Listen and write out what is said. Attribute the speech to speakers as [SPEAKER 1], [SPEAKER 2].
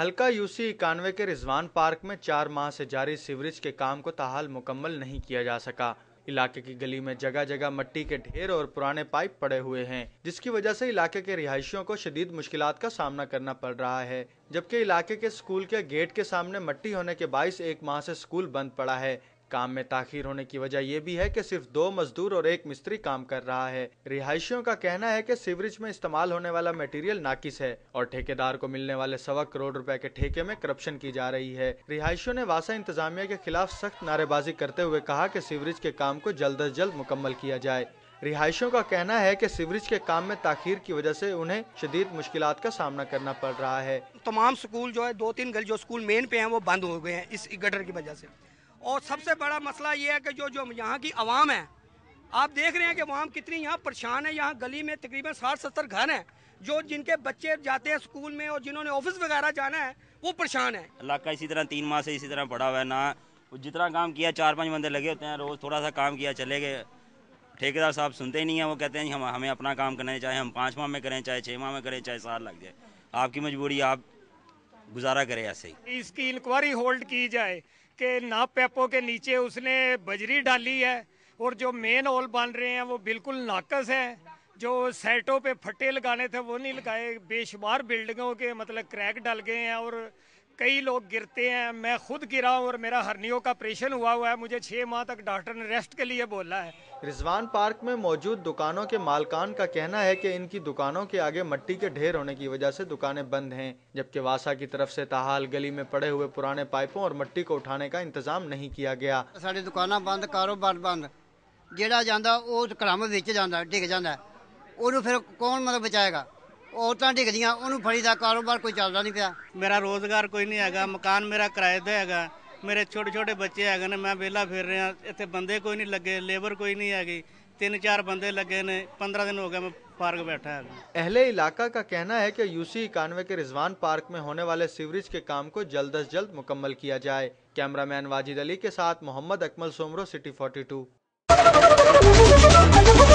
[SPEAKER 1] हल्का यूसी इक्यानवे के रिजवान पार्क में चार माह से जारी सीवरेज के काम को ताहाल मुकम्मल नहीं किया जा सका इलाके की गली में जगह जगह मट्टी के ढेर और पुराने पाइप पड़े हुए हैं जिसकी वजह से इलाके के रिहायशियों को शदीद मुश्किल का सामना करना पड़ रहा है जबकि इलाके के स्कूल के गेट के सामने मट्टी होने के बाईस एक माह से स्कूल बंद पड़ा है काम में ताखिर होने की वजह यह भी है कि सिर्फ दो मजदूर और एक मिस्त्री काम कर रहा है रिहायशियों का कहना है कि सीवरेज में इस्तेमाल होने वाला मटेरियल नाकिस है और ठेकेदार को मिलने वाले सवा करोड़ रुपए के ठेके में करप्शन की जा रही है रिहायशियों ने वासा इंतजामिया के खिलाफ सख्त नारेबाजी करते हुए कहा की सीवरेज के काम को जल्द अज जल्द मुकम्मल किया जाए रिहायशों का कहना है कि सीवरेज के काम में ताखिर की वजह से उन्हें शदीद मुश्किल का सामना करना पड़ रहा है तमाम स्कूल जो है दो तीन गली जो स्कूल मेन पे हैं वो बंद हो गए हैं इस गटर की वजह से और सबसे
[SPEAKER 2] बड़ा मसला ये है कि जो जो यहाँ की आवाम है आप देख रहे हैं कि आवाम कितनी यहाँ परेशान है यहाँ गली में तकरीबन साठ सत्तर घर हैं जो जिनके बच्चे जाते हैं स्कूल में और जिन्होंने ऑफिस वगैरह
[SPEAKER 3] जाना है वो परेशान है इलाका इसी तरह तीन माह से इसी तरह पड़ा हुआ है ना जितना काम किया चार पांच बंदे लगे होते हैं रोज़ थोड़ा सा काम किया चले गए ठेकेदार साहब सुनते ही नहीं है वो कहते हैं हम हमें अपना काम करना चाहे हम पाँच माह में करें चाहे छः माह में करें चाहे साल लग जाए आपकी मजबूरी आप गुजारा करें ऐसे
[SPEAKER 2] ही इसकी इंक्वायरी होल्ड की जाए के ना पैपों के नीचे उसने बजरी डाली है और जो मेन हॉल बन रहे हैं वो बिल्कुल नाकस है जो सेटों पे फट्टे लगाने थे वो नहीं लगाए बेशुमार बिल्डिंगों के मतलब क्रैक डल गए हैं और कई लोग गिरते हैं मैं खुद गिरा हूँ और मेरा हरनियों का ऑपरेशन हुआ हुआ है मुझे छः माह तक डॉक्टर ने रेस्ट के लिए बोला है
[SPEAKER 1] रिजवान पार्क में मौजूद दुकानों के मालकान का कहना है कि इनकी दुकानों के आगे मट्टी के ढेर होने की वजह से दुकानें बंद हैं जबकि वासा की तरफ से ताहाल गली में पड़े हुए पुराने पाइपों और मट्टी को उठाने का इंतजाम नहीं किया गया
[SPEAKER 3] सारी दुकान बंद कारोबार बंद जेड़ा जाता वो बेच जाता डिग जाता फिर कौन मतलब बचाएगा ਔਰਤਾਂ ਡਿੱਗਦੀਆਂ ਉਹਨੂੰ ਫੜੀਦਾ ਕਾਰੋਬਾਰ ਕੋਈ ਚੱਲਦਾ ਨਹੀਂ ਪਿਆ
[SPEAKER 2] ਮੇਰਾ ਰੋਜ਼ਗਾਰ ਕੋਈ ਨਹੀਂ ਹੈਗਾ ਮਕਾਨ ਮੇਰਾ ਕਿਰਾਏ ਦਾ ਹੈਗਾ ਮੇਰੇ छोटे ਛੋਟੇ ਬੱਚੇ ਹੈਗੇ मैं ਮੈਂ फिर ਫਿਰ ਰਿਹਾ ਇੱਥੇ ਬੰਦੇ ਕੋਈ ਨਹੀਂ ਲੱਗੇ ਲੇਬਰ ਕੋਈ ਨਹੀਂ ਹੈਗੀ तीन चार बंदे लगे ने पंद्रह दिन हो
[SPEAKER 1] गए मैं पार्क बैठा है अहले इलाका का कहना है कि यूसी इक्यानवे के रिजवान पार्क में होने वाले सीवरेज के काम को जल्द अज जल्द मुकम्मल किया जाए कैमरामैन वाजिद अली के साथ Mohammad Akmal Soomro city forty to